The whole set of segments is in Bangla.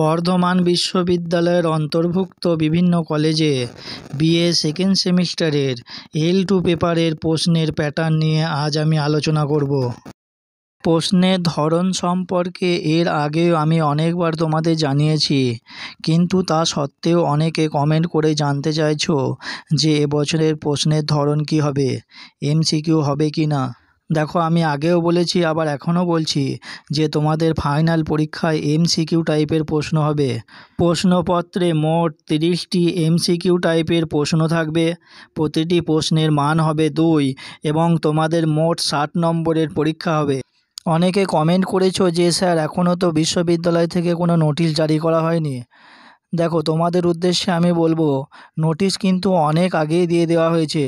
বর্ধমান বিশ্ববিদ্যালয়ের অন্তর্ভুক্ত বিভিন্ন কলেজে বিএ সেকেন্ড সেমিস্টারের এল টু পেপারের প্রশ্নের প্যাটার্ন নিয়ে আজ আমি আলোচনা করব প্রশ্নের ধরন সম্পর্কে এর আগেও আমি অনেকবার তোমাদের জানিয়েছি কিন্তু তা সত্ত্বেও অনেকে কমেন্ট করে জানতে চাইছো যে এবছরের প্রশ্নের ধরন কি হবে এমসিকিউ হবে কি না দেখো আমি আগেও বলেছি আবার এখনও বলছি যে তোমাদের ফাইনাল পরীক্ষায় এমসিকিউ টাইপের প্রশ্ন হবে প্রশ্নপত্রে মোট তিরিশটি এমসিকিউ টাইপের প্রশ্ন থাকবে প্রতিটি প্রশ্নের মান হবে দুই এবং তোমাদের মোট ষাট নম্বরের পরীক্ষা হবে অনেকে কমেন্ট করেছো যে স্যার এখনও তো বিশ্ববিদ্যালয় থেকে কোনো নোটিশ জারি করা হয়নি দেখো তোমাদের উদ্দেশ্যে আমি বলবো নোটিশ কিন্তু অনেক আগেই দিয়ে দেওয়া হয়েছে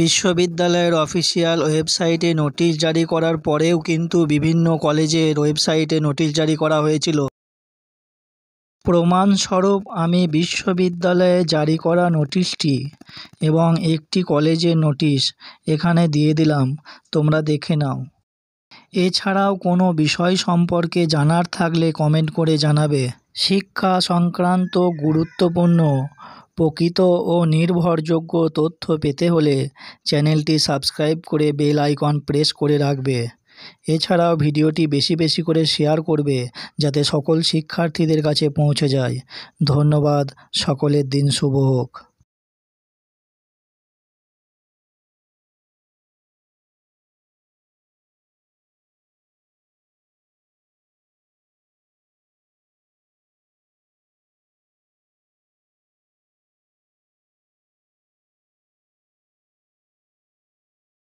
বিশ্ববিদ্যালয়ের অফিসিয়াল ওয়েবসাইটে নোটিশ জারি করার পরেও কিন্তু বিভিন্ন কলেজের ওয়েবসাইটে নোটিশ জারি করা হয়েছিল প্রমাণস্বরূপ আমি বিশ্ববিদ্যালয়ে জারি করা নোটিশটি এবং একটি কলেজের নোটিশ এখানে দিয়ে দিলাম তোমরা দেখে নাও এছাড়াও কোনো বিষয় সম্পর্কে জানার থাকলে কমেন্ট করে জানাবে শিক্ষা সংক্রান্ত গুরুত্বপূর্ণ প্রকৃত ও নির্ভরযোগ্য তথ্য পেতে হলে চ্যানেলটি সাবস্ক্রাইব করে বেল আইকন প্রেস করে রাখবে এছাড়াও ভিডিওটি বেশি বেশি করে শেয়ার করবে যাতে সকল শিক্ষার্থীদের কাছে পৌঁছে যায় ধন্যবাদ সকলের দিন শুভ হোক